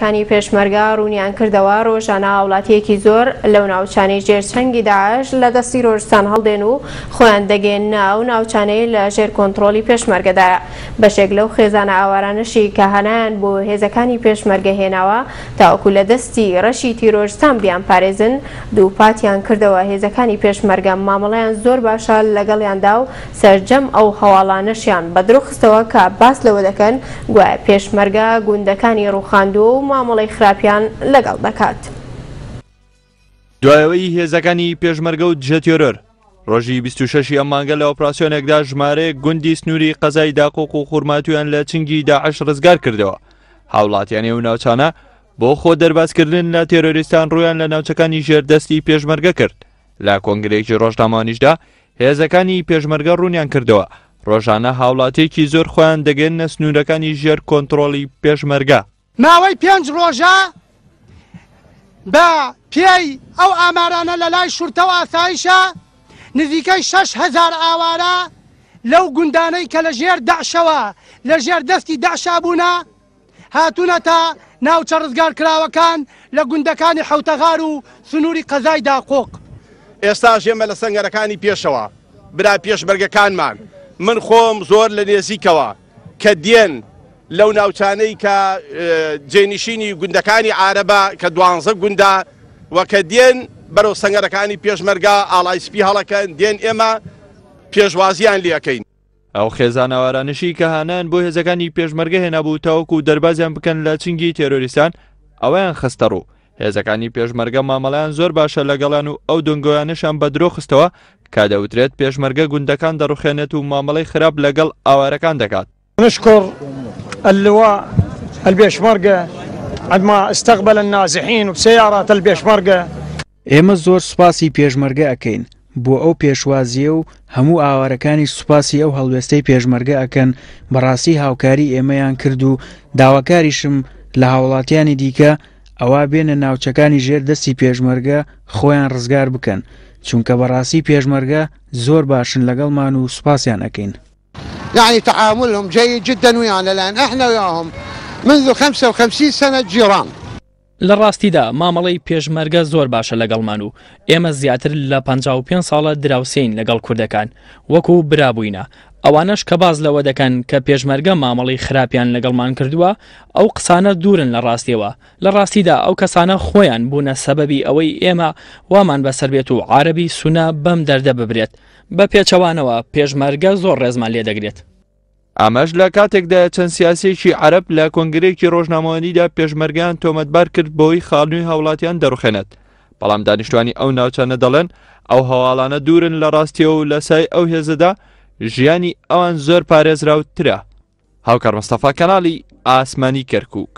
پرانی پێشمەرگا ڕوونیان کردەوە ڕۆژانە وڵاتیەکی زۆر لەو ناوچانەی ژێرچەنگی داعش لە دەستی ڕۆژستان هەڵدێن و خۆیان دەگەێن ناو ناوچانەی لە ژێر کۆنتترۆلی پێشمەرگەدایە بەشێک لەو خێزانە ئاوارانەشی کە هەنایان بۆ هێزەکانی پێشمەرگە هێناوە تاوەکو لە دەستی ڕەشی تیرۆژستان بیان پارێزن دووپاتیان کردەوە هێزەکانی پێشمەرگە مامەڵیان زۆر باشە لەگەڵیاندا و سەررجەم ئەو هەواڵانەشیان بەدرخستەوە کە باس لەوە دەکەن گوایە پێشمەرگە گوندەکانی ڕوخاندو و مامۆڵی خراپیان لەگەڵ دەکات. دوایەوەی هێزەکانی پێشمەرگە و جەتیۆرەر ڕۆژی 26 ئەم مانگە لە ئۆپراسسیۆنێکدا ژمارەیە گوندی سنووری قەزای داقۆق و خوورماتویان لە چنگی داعش ڕزگار کردەوە هاوڵاتیانی و ناوچانە بۆ خۆ دەرباسکردن لە تێرۆریستان ڕویان لە ناوچەکانی ژێردەستی پێشمەرگە کرد لە کۆنگرێکی ڕۆژدامانیشدا هێزەکانی پێشمەرگە ڕوونیان کردەوە ڕۆژانە هاوڵاتێکی زۆر خۆیان دەگەن نە سنوورەکانی ژێر کۆنتترۆلی پێشمەرگە ماوەی پێنج ڕۆژە بە پێی ئەو ئامارانە لە لای شورتە و ئاسایشە نزیکەی شش هزار ئاوارە لەو گوندانەی کە لە ژێر داعشەوە لە ژێر دەستی داعشابوونا هاتوونە تا ناوچە ڕزگار کراوەکان لە گوندەکانی حوتەغار و سنووری قەزایدا قۆق ئێستا ژێمە لە سنگەرەکانی پێشەوە برا پێشبەرگەکانمان من خۆم زۆر لە نێزیکەوە کە دێن لەو ناوچانەی کە جێنشینی گوندەکانی عربە کە دوانزە گوندا وەکە دێن بەرەو سنگەرەکانی پێشمەرگا ئالایسپی هەڵەکەن دێن ئێمە پێشوازیان لیەکەین. ئەو خێزانەوارانشی کە هانان بۆ هێزەکانی پێشمەرگە هێنابوو تاوەکو دەربازیان بکەن لە چنگی تێرۆریسان ئەویان خستە ڕوو. هێزەکانی پێشمەرگە مامەڵیان زۆر باشە لەگەڵان و ئەو دنگۆیانشان بە درۆخستەوە کە دەوترێت پێشمەرگە گوندەکان دەڕوخێنێت و مامەڵی خراپ لەگەڵ ئاوارەکان دەکات. نشکۆڕ اللواء البيشمركة عندما استقبل النازحين وبسيارات البيشمركة ئێمە زۆر سوپاسی پێشمەرگە ئەەکەین بۆ ئەو پێشوازیە و هەموو ئاوارەکانی سوپاسی ئەو هەڵوێستەی پێشمەرگە ئەەکەن بەڕاستی هاوکاری ئێمەیان کرد و داواکاریشم لە هاوڵاتیانی دیکە ئەوا بێنە ناوچەکانی ژێر دەستی پێشمەرگە خۆیان ڕزگار بکەن چونکە بەڕاستی پێشمەرگە زۆر باشن لەگەڵمان و سوپاسیان ئەەکەین. يعني تعاملهم جيد جدا ويانا لان احنا وياهم منذ 55 سنه جيران لە ڕاستیدا مامەڵی پێشمەرگە زۆر باشە لەگەڵمان و ئێمە زیاتر لە 55 ساڵە دراوسین لەگەڵ کوردەکان وەکو برابووینە ئەوانش کە باز لەوە دەکەن کە پێشمەرگە مامەڵی خراپیان لەگەڵمان کردووە ئەو قسانە دوورن لە ڕاستیەوە لە ڕاستیدا ئەو کەسانە خۆیان بوونە سەبەبی ئەوەی ئێمە وامان بەسەر بێت و عربی سونا بەم دەردە ببرێت بە پێچەوانەوە پێشمەرگە زۆر ڕێزمان لێ دەگرێت. ئامەش لە کاتێکدا چەند سیاسێکی عرب لە کۆنگرێکی ڕۆژنامەوەنیدا پێشمەرگیان تۆمەتبار کرد بۆی خاڵنووی هاوڵاتیان دەڕوخێنێت. بەڵام دانیشتوانی ئەو ناوچانە دەڵێن ئەو هەواڵانە دوورن لە ڕاستیەوە و لەسای ئەو هێزدا ژیانی ئەوان زۆر پارێزراوترە هاوکار مستەفا کەناڵی ئاسمانی کەرکک.